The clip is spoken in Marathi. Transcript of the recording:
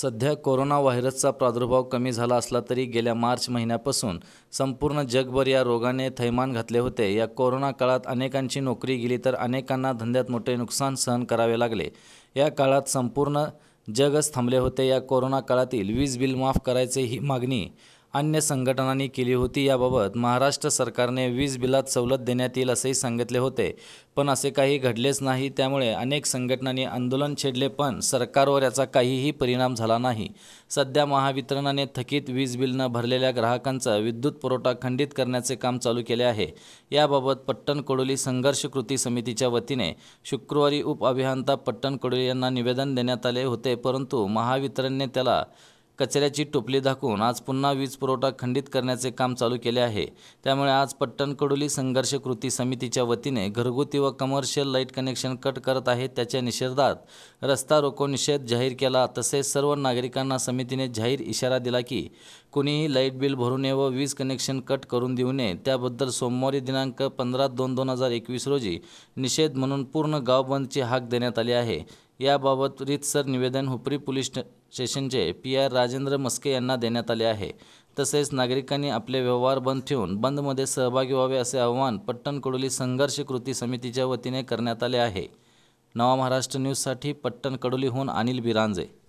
सध्या कोरोना व्हायरसचा प्रादुर्भाव कमी झाला असला तरी गेल्या मार्च महिन्यापासून संपूर्ण जगभर या रोगाने थैमान घातले होते या कोरोना काळात अनेकांची नोकरी गेली तर अनेकांना धंद्यात मोठे नुकसान सहन करावे लागले या काळात संपूर्ण जगच थांबले होते या कोरोना काळातील वीज बिल माफ करायचे ही मागणी अन्य संघटनांनी केली होती याबाबत महाराष्ट्र सरकारने वीज बिलात सवलत देण्यात येईल असेही सांगितले होते पण असे काही घडलेच नाही त्यामुळे अनेक संघटनांनी आंदोलन छेडले पण सरकारवर याचा काहीही परिणाम झाला नाही सध्या महावितरणाने थकीत वीज बिल न भरलेल्या ग्राहकांचा विद्युत पुरवठा खंडित करण्याचे काम चालू केले आहे याबाबत पट्टण कोडोली संघर्ष कृती समितीच्या वतीने शुक्रवारी उपअभियंता पट्टण कोडोली यांना निवेदन देण्यात आले होते परंतु महावितरणने त्याला कचऱ्याची टोपली दाखवून आज पुन्हा वीज पुरवठा खंडित करण्याचे काम चालू केले आहे त्यामुळे आज पट्टणकडोली संघर्ष कृती समितीच्या वतीने घरगुती व कमर्शियल लाईट कनेक्शन कट करत आहे त्याच्या निषेधात रस्ता रोको निषेध जाहीर केला तसेच सर्व नागरिकांना समितीने जाहीर इशारा दिला की कुणीही लाईट बिल भरू नये व वीज कनेक्शन कट करून देऊ नये त्याबद्दल सोमवारी दिनांक पंधरा दोन दोन हजार एकवीस रोजी निषेध म्हणून पूर्ण गाव बंदची हाक देण्यात आली आहे याबाबत रितसर निवेदन हुपरी पोलीस स्टेशनचे पी आर राजेंद्र मस्के यांना देण्यात आले आहे तसेच नागरिकांनी आपले व्यवहार बंद ठेवून बंदमध्ये सहभागी व्हावे असे आवाहन पट्टण कडोली संघर्ष कृती समितीच्या वतीने करण्यात आले आहे नवा महाराष्ट्र न्यूजसाठी पट्टण कडोलीहून अनिल बिरांजे